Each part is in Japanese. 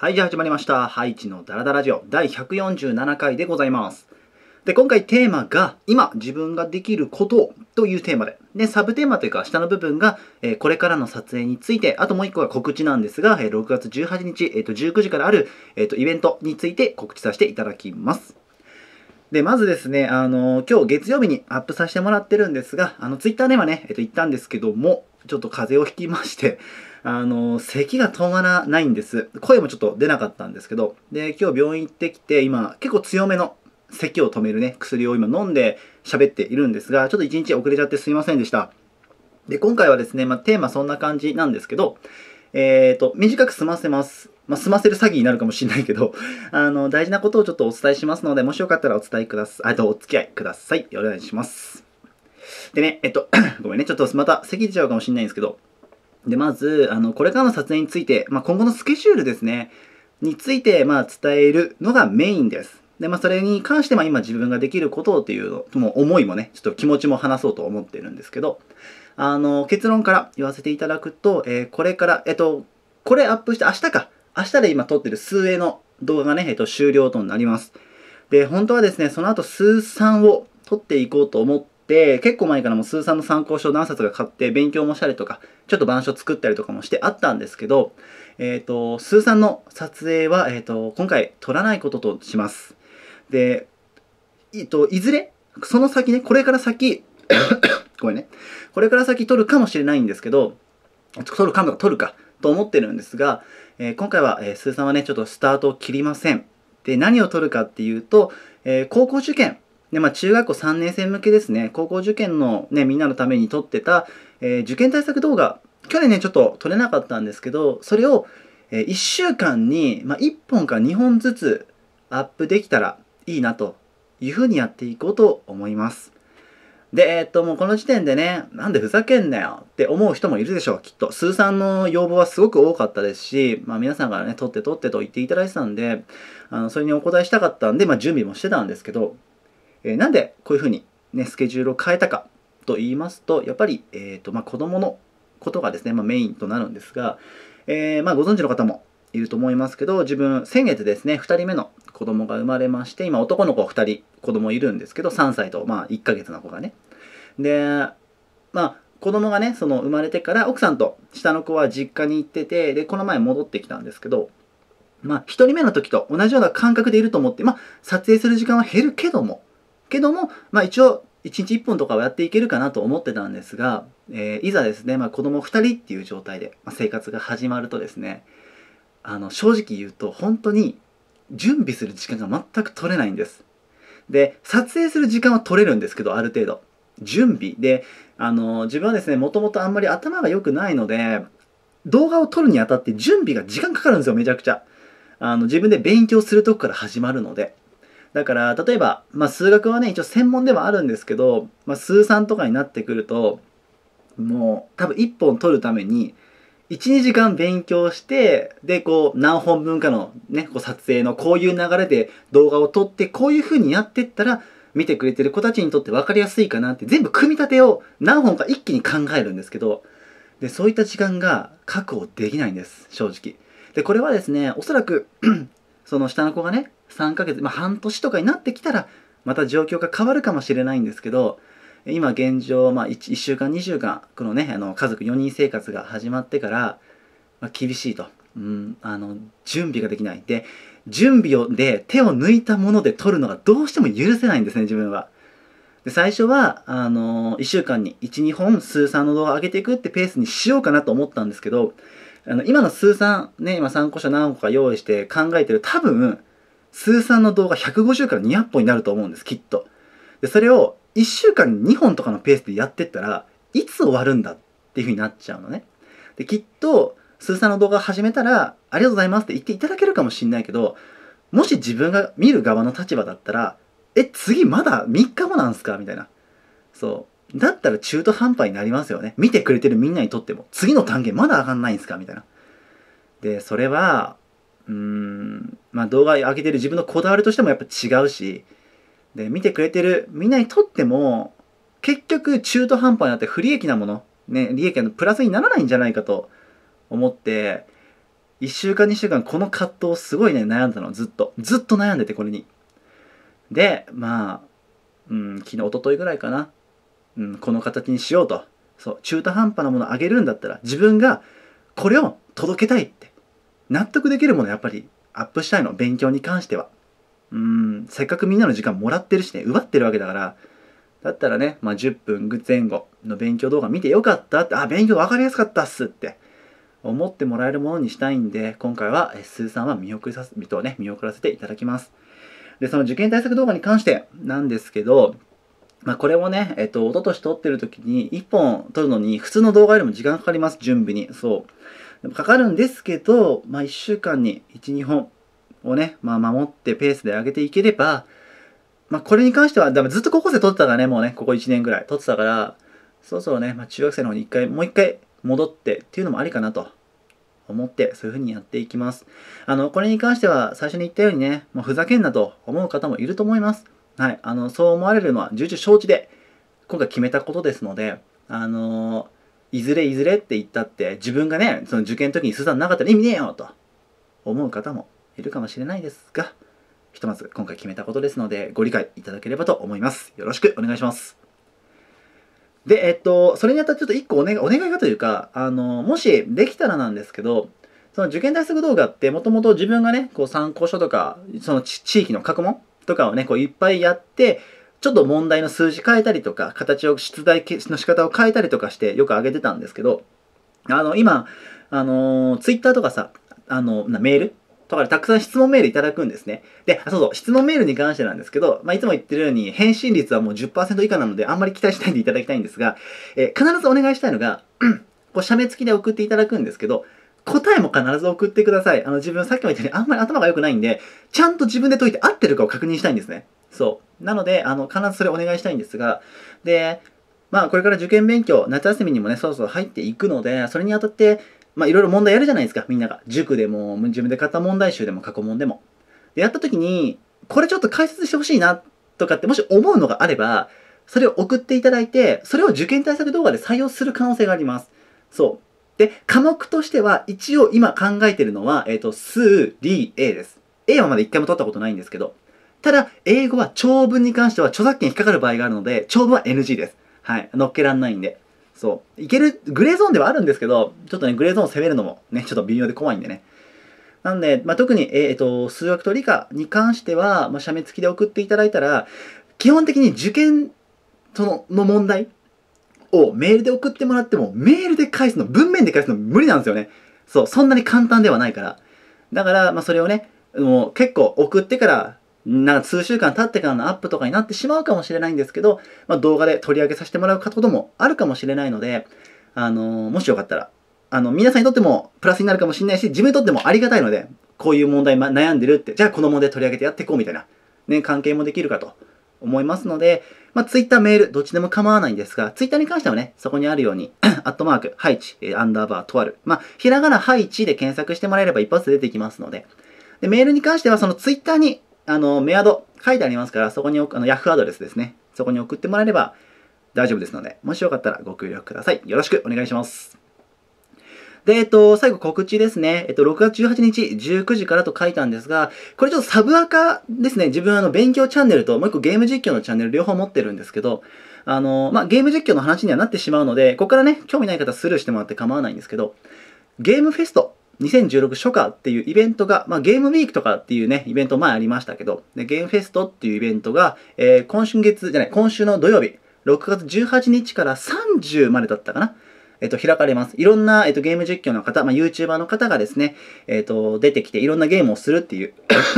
はい、じゃあ始まりました。ハイチのダラダラジオ第147回でございます。で、今回テーマが、今自分ができることというテーマで、で、サブテーマというか下の部分が、えー、これからの撮影について、あともう一個が告知なんですが、えー、6月18日、えっ、ー、と、19時からある、えっ、と、イベントについて告知させていただきます。で、まずですね、あの今日月曜日にアップさせてもらってるんですが、あの、ツイッターではね、えっ、と、言ったんですけども、ちょっと風邪をひきまして、あの、咳が止まらないんです。声もちょっと出なかったんですけど、で、今日病院行ってきて、今、結構強めの咳を止めるね、薬を今飲んで喋っているんですが、ちょっと一日遅れちゃってすいませんでした。で、今回はですね、まあ、テーマそんな感じなんですけど、えっ、ー、と、短く済ませます。まあ、済ませる詐欺になるかもしれないけど、あの、大事なことをちょっとお伝えしますので、もしよかったらお伝えください、あとお付き合いください。お願いします。でね、えっと、ごめんね、ちょっとまた咳出ちゃうかもしれないんですけど、で、まず、あの、これからの撮影について、まあ、今後のスケジュールですね、について、まあ、伝えるのがメインです。で、まあ、それに関して、まあ、今自分ができることっていうの、も思いもね、ちょっと気持ちも話そうと思ってるんですけど、あの、結論から言わせていただくと、えー、これから、えっと、これアップして、明日か。明日で今撮ってる数 A の動画がね、えっと、終了となります。で、本当はですね、その後数3を撮っていこうと思っ、結構前からもスーさんの参考書何冊か買って勉強もしたりとか、ちょっと板書作ったりとかもしてあったんですけど、えっ、ー、と、スーさんの撮影は、えっ、ー、と、今回撮らないこととします。で、えっ、と、いずれ、その先ね、これから先、ごめんね、これから先撮るかもしれないんですけど、撮るかも、撮るか、と思ってるんですが、えー、今回は、えー、スーさんはね、ちょっとスタートを切りません。で、何を撮るかっていうと、えー、高校受験で、まあ、中学校3年生向けですね、高校受験のね、みんなのために撮ってた、えー、受験対策動画、去年ね、ちょっと撮れなかったんですけど、それを、えー、1週間に、まあ、1本か2本ずつアップできたらいいなというふうにやっていこうと思います。で、えー、っと、もうこの時点でね、なんでふざけんなよって思う人もいるでしょう、きっと。数ーさんの要望はすごく多かったですし、まあ皆さんからね、撮って撮ってと言っていただいてたんで、あの、それにお答えしたかったんで、まあ準備もしてたんですけど、えー、なんでこういうふうに、ね、スケジュールを変えたかと言いますとやっぱり、えーとまあ、子どものことがですね、まあ、メインとなるんですが、えー、まあ、ご存知の方もいると思いますけど自分先月ですね2人目の子供が生まれまして今男の子2人子供いるんですけど3歳と、まあ、1ヶ月の子がねでまあ子供がねその生まれてから奥さんと下の子は実家に行っててでこの前戻ってきたんですけどまあ1人目の時と同じような感覚でいると思ってまあ撮影する時間は減るけどもけども、まあ、一応1日1本とかはやっていけるかなと思ってたんですが、えー、いざですね、まあ、子供2人っていう状態で、まあ、生活が始まるとですねあの正直言うと本当に準備する時間が全く取れないんですで撮影する時間は取れるんですけどある程度準備であの自分はですねもともとあんまり頭が良くないので動画を撮るにあたって準備が時間かかるんですよめちゃくちゃあの自分で勉強するとこから始まるのでだから例えば、まあ、数学はね一応専門ではあるんですけど、まあ、数3とかになってくるともう多分1本取るために12時間勉強してでこう何本分かの、ね、こう撮影のこういう流れで動画を撮ってこういう風にやってったら見てくれてる子たちにとって分かりやすいかなって全部組み立てを何本か一気に考えるんですけどでそういった時間が確保できないんです正直でこれはですねおそらく その下の子がね3ヶ月、まあ、半年とかになってきたら、また状況が変わるかもしれないんですけど、今現状、まあ1、1, 週間、2週間、このね、あの家族4人生活が始まってから、まあ、厳しいと。うん、あの、準備ができない。で、準備を、で、手を抜いたもので取るのがどうしても許せないんですね、自分は。で、最初は、あのー、1週間に1、2本、数3の動画上げていくってペースにしようかなと思ったんですけど、あの、今の数3、ね、今参考書何個か用意して考えてる、多分、数産の動画150から200本になると思うんですきっとでそれを1週間に2本とかのペースでやってったらいつ終わるんだっていうふうになっちゃうのねできっと数産の動画始めたら「ありがとうございます」って言っていただけるかもしんないけどもし自分が見る側の立場だったら「え次まだ3日後なんすか?」みたいなそうだったら中途半端になりますよね見てくれてるみんなにとっても次の単元まだ上がんないんすかみたいなでそれはうん、まあ、動画上げてる自分のこだわりとしてもやっぱ違うし、で、見てくれてるみんなにとっても、結局中途半端になって不利益なもの、ね、利益のプラスにならないんじゃないかと思って、1週間2週間この葛藤すごいね、悩んだの、ずっと。ずっと悩んでて、これに。で、まあ、うん、昨日、おとといぐらいかな。うん、この形にしようと。そう、中途半端なものあげるんだったら、自分がこれを届けたい納得できるものやっぱりアップしたいの勉強に関してはうんせっかくみんなの時間もらってるしね奪ってるわけだからだったらね、まあ、10分前後の勉強動画見てよかったってあ勉強分かりやすかったっすって思ってもらえるものにしたいんで今回はスーさんは見送りさせ、ね、見送らせていただきますでその受験対策動画に関してなんですけどまあ、これをね、えっと、一昨年撮ってる時に、1本撮るのに、普通の動画よりも時間かかります、準備に。そう。かかるんですけど、まあ、1週間に1、2本をね、まあ、守ってペースで上げていければ、まあ、これに関しては、だずっと高校生撮ってたからね、もうね、ここ1年ぐらい撮ってたから、そろそろね、まあ、中学生の方に1回、もう一回戻ってっていうのもありかなと。思って、そういう風にやっていきます。あの、これに関しては最初に言ったようにね、もうふざけんなと思う方もいると思います。はい、あのそう思われるのは重々承知で今回決めたことですので、あのいずれいずれって言ったって自分がねその受験の時にスーザンなかったら意味ねえよと思う方もいるかもしれないですがひとまず今回決めたことですのでご理解いただければと思いますよろしくお願いしますでえっとそれにあたってちょっと1個お,、ね、お願いがというかあのもしできたらなんですけどその受験対策動画ってもともと自分がねこう参考書とかその地域の過去問とかをね、こういっぱいやって、ちょっと問題の数字変えたりとか、形を、出題の仕方を変えたりとかしてよく上げてたんですけど、あの、今、あの、twitter とかさ、あの、メールとかでたくさん質問メールいただくんですね。で、そうそう、質問メールに関してなんですけど、まあ、いつも言ってるように、返信率はもう10%以下なので、あんまり期待しないでいただきたいんですが、えー、必ずお願いしたいのが、こう、写メ付きで送っていただくんですけど、答えも必ず送ってください。あの、自分さっきも言ったようにあんまり頭が良くないんで、ちゃんと自分で解いて合ってるかを確認したいんですね。そう。なので、あの、必ずそれお願いしたいんですが、で、まあ、これから受験勉強、夏休みにもね、そろそろ入っていくので、それにあたって、まあ、いろいろ問題やるじゃないですか、みんなが。塾でも、自分で買った問題集でも、過去問でも。で、やった時に、これちょっと解説してほしいな、とかって、もし思うのがあれば、それを送っていただいて、それを受験対策動画で採用する可能性があります。そう。で、科目としては、一応今考えてるのは、えっ、ー、と、数、理、A です。A はまだ一回も取ったことないんですけど、ただ、英語は長文に関しては著作権引っかかる場合があるので、長文は NG です。はい。乗っけらんないんで。そう。いける、グレーゾーンではあるんですけど、ちょっとね、グレーゾーンを攻めるのもね、ちょっと微妙で怖いんでね。なんで、まあ、特に、えっ、ー、と、数学と理科に関しては、まあ、写メ付きで送っていただいたら、基本的に受験そのの問題をメールで送ってもらっても、メールで返すの、文面で返すの無理なんですよね。そう、そんなに簡単ではないから。だから、まあ、それをね、もう結構送ってから、なんか数週間経ってからのアップとかになってしまうかもしれないんですけど、まあ、動画で取り上げさせてもらうこともあるかもしれないので、あのー、もしよかったら、あの、皆さんにとってもプラスになるかもしれないし、自分にとってもありがたいので、こういう問題、ま、悩んでるって、じゃあこの問題取り上げてやっていこうみたいな、ね、関係もできるかと思いますので、まあ、Twitter、メール、どっちでも構わないんですが、Twitter に関してはね、そこにあるように、アットマーク、ハイチ、アンダーバー、とある。まあ、ひらがなハイチで検索してもらえれば一発で出てきますので。で、メールに関しては、その Twitter に、あの、メアド書いてありますから、そこに、あの、Yahoo アドレスですね。そこに送ってもらえれば大丈夫ですので、もしよかったらご協力ください。よろしくお願いします。で、えっと、最後告知ですね。えっと、6月18日19時からと書いたんですが、これちょっとサブアカですね。自分あの、勉強チャンネルと、もう一個ゲーム実況のチャンネル両方持ってるんですけど、あの、まあ、ゲーム実況の話にはなってしまうので、ここからね、興味ない方スルーしてもらって構わないんですけど、ゲームフェスト2016初夏っていうイベントが、まあ、ゲームウィークとかっていうね、イベント前ありましたけど、でゲームフェストっていうイベントが、えー、今週月、じゃない、今週の土曜日、6月18日から30までだったかな。えっと、開かれます。いろんな、えっと、ゲーム実況の方、まあ、YouTuber の方がですね、えっと、出てきて、いろんなゲームをするっていう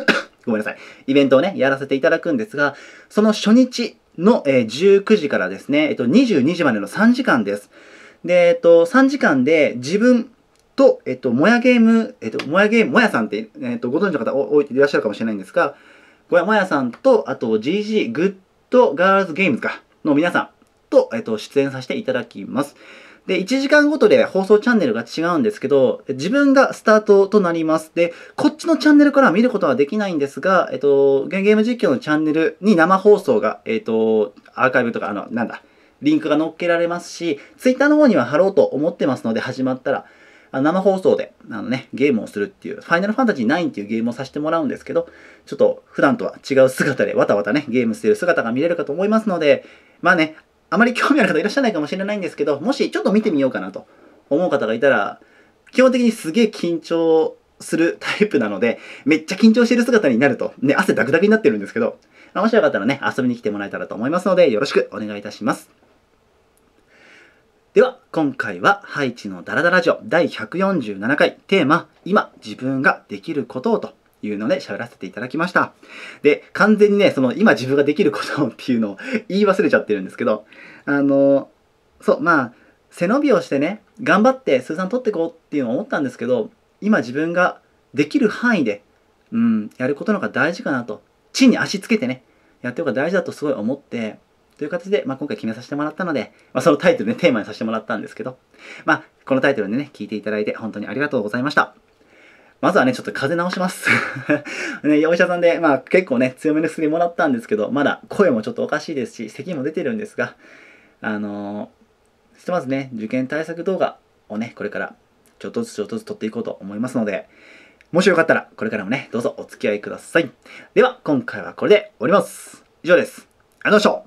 ごめんなさい、イベントをね、やらせていただくんですが、その初日の、えー、19時からですね、えっと、22時までの3時間です。で、えっと、3時間で自分と、えっと、もやゲーム、えっと、もやゲーム、もやさんって、えっと、ご存知の方お、おいていらっしゃるかもしれないんですが、もやもやさんと、あと GG、グッドガールズゲームズか、の皆さんと、えっと、出演させていただきます。で、1時間ごとで放送チャンネルが違うんですけど、自分がスタートとなります。で、こっちのチャンネルからは見ることはできないんですが、えっと、ゲーム実況のチャンネルに生放送が、えっと、アーカイブとか、あの、なんだ、リンクが載っけられますし、Twitter の方には貼ろうと思ってますので、始まったら、生放送であの、ね、ゲームをするっていう、ファイナルファンタジー9っていうゲームをさせてもらうんですけど、ちょっと普段とは違う姿で、わたわたね、ゲームしてる姿が見れるかと思いますので、まあね、あまり興味ある方いらっしゃらないかもしれないんですけど、もしちょっと見てみようかなと思う方がいたら、基本的にすげえ緊張するタイプなので、めっちゃ緊張してる姿になると、ね、汗ダクダクになってるんですけど、もしよかったらね、遊びに来てもらえたらと思いますので、よろしくお願いいたします。では、今回は、ハイチのダラダラジオ第147回、テーマ、今、自分ができることをというので喋らせていただきました。で、完全にね、その今自分ができることっていうのを 言い忘れちゃってるんですけど、あの、そう、まあ、背伸びをしてね、頑張って数算取っていこうっていうのを思ったんですけど、今自分ができる範囲で、うん、やることの方が大事かなと。地に足つけてね、やってる方が大事だとすごい思って、という形で、まあ、今回決めさせてもらったので、まあ、そのタイトルね、テーマにさせてもらったんですけど、まあ、このタイトルでね、聞いていただいて本当にありがとうございました。まずはね、ちょっと風邪治します。ね、お医者さんで、まあ結構ね、強めの薬もらったんですけど、まだ声もちょっとおかしいですし、咳も出てるんですが、あのー、ひとまずね、受験対策動画をね、これからちょっとずつちょっとずつ撮っていこうと思いますので、もしよかったら、これからもね、どうぞお付き合いください。では、今回はこれで終わります。以上です。ありがとうございました。